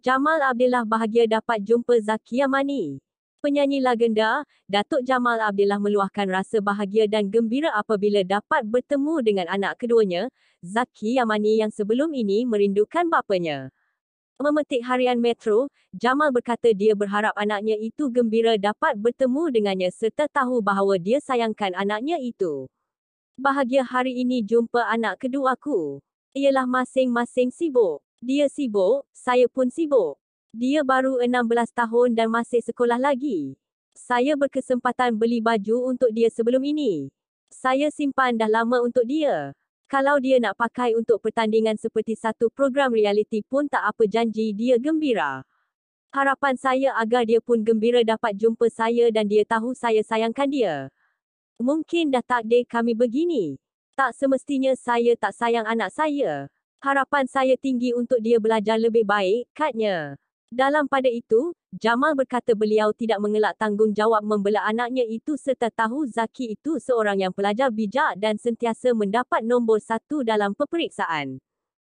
Jamal Abdullah bahagia dapat jumpa Zakia Mani, Penyanyi lagenda. Datuk Jamal Abdullah meluahkan rasa bahagia dan gembira apabila dapat bertemu dengan anak keduanya, Zaki Yamani yang sebelum ini merindukan bapanya. Memetik harian Metro, Jamal berkata dia berharap anaknya itu gembira dapat bertemu dengannya serta tahu bahawa dia sayangkan anaknya itu. Bahagia hari ini jumpa anak kedua aku. Ialah masing-masing sibuk. Dia sibuk, saya pun sibuk. Dia baru 16 tahun dan masih sekolah lagi. Saya berkesempatan beli baju untuk dia sebelum ini. Saya simpan dah lama untuk dia. Kalau dia nak pakai untuk pertandingan seperti satu program reality pun tak apa janji dia gembira. Harapan saya agar dia pun gembira dapat jumpa saya dan dia tahu saya sayangkan dia. Mungkin dah takdir kami begini. Tak semestinya saya tak sayang anak saya. Harapan saya tinggi untuk dia belajar lebih baik, katnya. Dalam pada itu, Jamal berkata beliau tidak mengelak tanggungjawab membela anaknya itu serta tahu Zaki itu seorang yang pelajar bijak dan sentiasa mendapat nombor satu dalam peperiksaan.